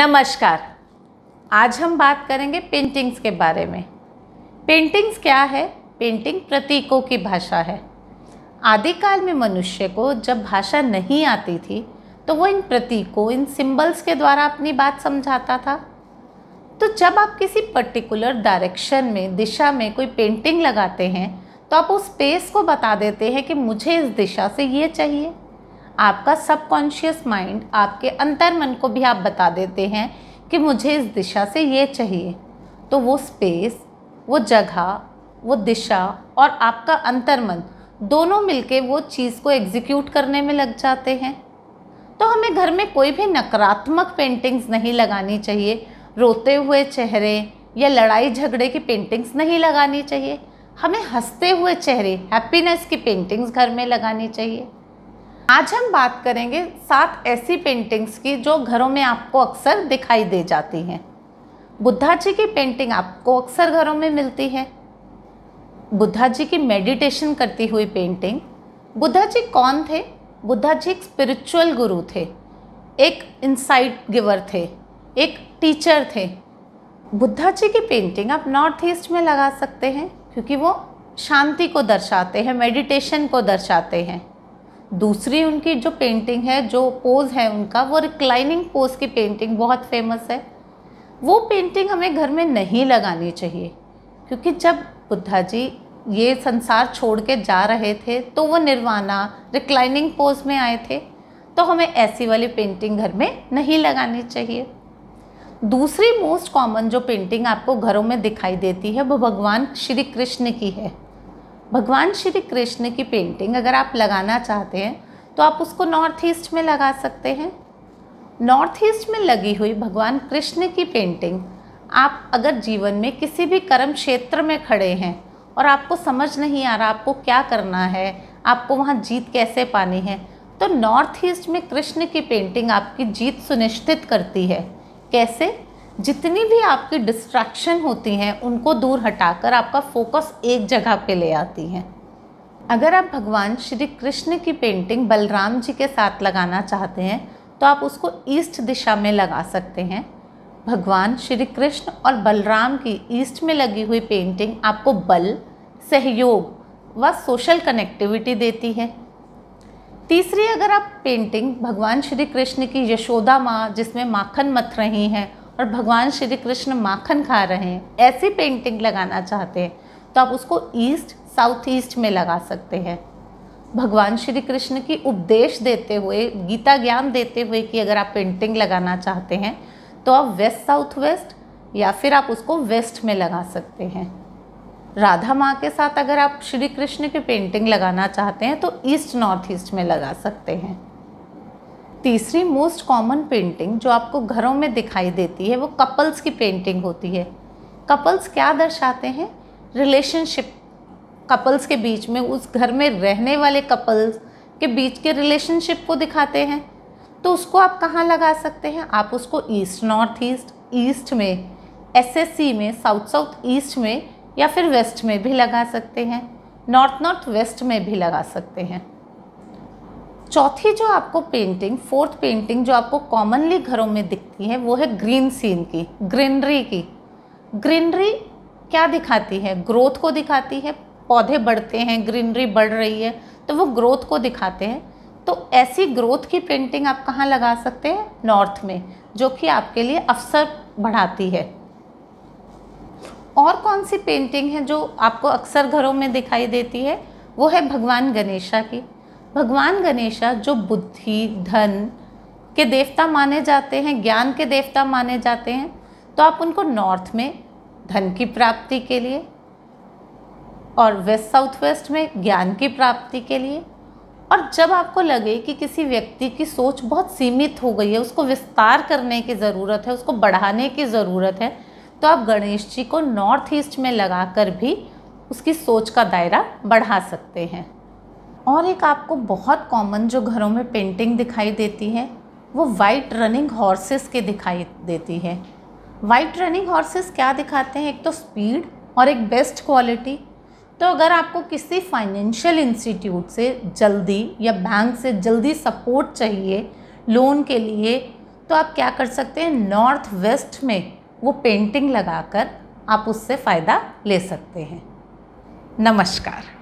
नमस्कार आज हम बात करेंगे पेंटिंग्स के बारे में पेंटिंग्स क्या है पेंटिंग प्रतीकों की भाषा है आदिकाल में मनुष्य को जब भाषा नहीं आती थी तो वो इन प्रतीकों इन सिंबल्स के द्वारा अपनी बात समझाता था तो जब आप किसी पर्टिकुलर डायरेक्शन में दिशा में कोई पेंटिंग लगाते हैं तो आप उस स्पेस को बता देते हैं कि मुझे इस दिशा से ये चाहिए आपका सबकॉन्शियस माइंड आपके अंतर मन को भी आप बता देते हैं कि मुझे इस दिशा से ये चाहिए तो वो स्पेस वो जगह वो दिशा और आपका अंतर्मन दोनों मिलके वो चीज़ को एग्जीक्यूट करने में लग जाते हैं तो हमें घर में कोई भी नकारात्मक पेंटिंग्स नहीं लगानी चाहिए रोते हुए चेहरे या लड़ाई झगड़े की पेंटिंग्स नहीं लगानी चाहिए हमें हंसते हुए चेहरे हैप्पीनेस की पेंटिंग्स घर में लगानी चाहिए आज हम बात करेंगे सात ऐसी पेंटिंग्स की जो घरों में आपको अक्सर दिखाई दे जाती हैं बुद्धा जी की पेंटिंग आपको अक्सर घरों में मिलती है बुद्धा जी की मेडिटेशन करती हुई पेंटिंग बुद्धा जी कौन थे बुद्धा जी एक स्पिरिचुअल गुरु थे एक इंसाइट गिवर थे एक टीचर थे बुद्धा जी की पेंटिंग आप नॉर्थ ईस्ट में लगा सकते हैं क्योंकि वो शांति को दर्शाते हैं मेडिटेशन को दर्शाते हैं दूसरी उनकी जो पेंटिंग है जो पोज़ है उनका वो रिक्लाइनिंग पोज़ की पेंटिंग बहुत फेमस है वो पेंटिंग हमें घर में नहीं लगानी चाहिए क्योंकि जब बुद्धा जी ये संसार छोड़ के जा रहे थे तो वो निर्वाणा रिक्लाइनिंग पोज में आए थे तो हमें ऐसी वाली पेंटिंग घर में नहीं लगानी चाहिए दूसरी मोस्ट कॉमन जो पेंटिंग आपको घरों में दिखाई देती है वो भगवान श्री कृष्ण की है भगवान श्री कृष्ण की पेंटिंग अगर आप लगाना चाहते हैं तो आप उसको नॉर्थ ईस्ट में लगा सकते हैं नॉर्थ ईस्ट में लगी हुई भगवान कृष्ण की पेंटिंग आप अगर जीवन में किसी भी कर्म क्षेत्र में खड़े हैं और आपको समझ नहीं आ रहा आपको क्या करना है आपको वहाँ जीत कैसे पानी है तो नॉर्थ ईस्ट में कृष्ण की पेंटिंग आपकी जीत सुनिश्चित करती है कैसे जितनी भी आपकी डिस्ट्रैक्शन होती हैं उनको दूर हटाकर आपका फोकस एक जगह पे ले आती हैं अगर आप भगवान श्री कृष्ण की पेंटिंग बलराम जी के साथ लगाना चाहते हैं तो आप उसको ईस्ट दिशा में लगा सकते हैं भगवान श्री कृष्ण और बलराम की ईस्ट में लगी हुई पेंटिंग आपको बल सहयोग व सोशल कनेक्टिविटी देती है तीसरी अगर आप पेंटिंग भगवान श्री कृष्ण की यशोदा माँ जिसमें माखन मथ रही हैं और भगवान श्री कृष्ण माखन खा रहे हैं ऐसी पेंटिंग लगाना चाहते हैं तो आप उसको ईस्ट साउथ ईस्ट में लगा सकते हैं भगवान श्री कृष्ण की उपदेश देते हुए गीता ज्ञान देते हुए कि अगर आप पेंटिंग लगाना चाहते हैं तो आप वेस्ट साउथ वेस्ट या फिर आप उसको वेस्ट में लगा सकते हैं राधा माँ के साथ अगर आप श्री कृष्ण की पेंटिंग लगाना चाहते हैं तो ईस्ट नॉर्थ ईस्ट में लगा सकते हैं तीसरी मोस्ट कॉमन पेंटिंग जो आपको घरों में दिखाई देती है वो कपल्स की पेंटिंग होती है कपल्स क्या दर्शाते हैं रिलेशनशिप कपल्स के बीच में उस घर में रहने वाले कपल्स के बीच के रिलेशनशिप को दिखाते हैं तो उसको आप कहाँ लगा सकते हैं आप उसको ईस्ट नॉर्थ ईस्ट ईस्ट में एसएससी में साउथ साउथ ईस्ट में या फिर वेस्ट में भी लगा सकते हैं नॉर्थ नॉर्थ वेस्ट में भी लगा सकते हैं चौथी जो आपको पेंटिंग फोर्थ पेंटिंग जो आपको कॉमनली घरों में दिखती है वो है ग्रीन सीन की ग्रीनरी की ग्रीनरी क्या दिखाती है ग्रोथ को दिखाती है पौधे बढ़ते हैं ग्रीनरी बढ़ रही है तो वो ग्रोथ को दिखाते हैं तो ऐसी ग्रोथ की पेंटिंग आप कहाँ लगा सकते हैं नॉर्थ में जो कि आपके लिए अवसर बढ़ाती है और कौन सी पेंटिंग है जो आपको अक्सर घरों में दिखाई देती है वो है भगवान गणेशा की भगवान गणेशा जो बुद्धि धन के देवता माने जाते हैं ज्ञान के देवता माने जाते हैं तो आप उनको नॉर्थ में धन की प्राप्ति के लिए और वेस्ट साउथ वेस्ट में ज्ञान की प्राप्ति के लिए और जब आपको लगे कि किसी व्यक्ति की सोच बहुत सीमित हो गई है उसको विस्तार करने की ज़रूरत है उसको बढ़ाने की ज़रूरत है तो आप गणेश जी को नॉर्थ ईस्ट में लगाकर भी उसकी सोच का दायरा बढ़ा सकते हैं और एक आपको बहुत कॉमन जो घरों में पेंटिंग दिखाई देती है वो वाइट रनिंग हॉर्सेस के दिखाई देती है वाइट रनिंग हॉर्सेस क्या दिखाते हैं एक तो स्पीड और एक बेस्ट क्वालिटी तो अगर आपको किसी फाइनेंशियल इंस्टीट्यूट से जल्दी या बैंक से जल्दी सपोर्ट चाहिए लोन के लिए तो आप क्या कर सकते हैं नॉर्थ वेस्ट में वो पेंटिंग लगाकर आप उससे फ़ायदा ले सकते हैं नमस्कार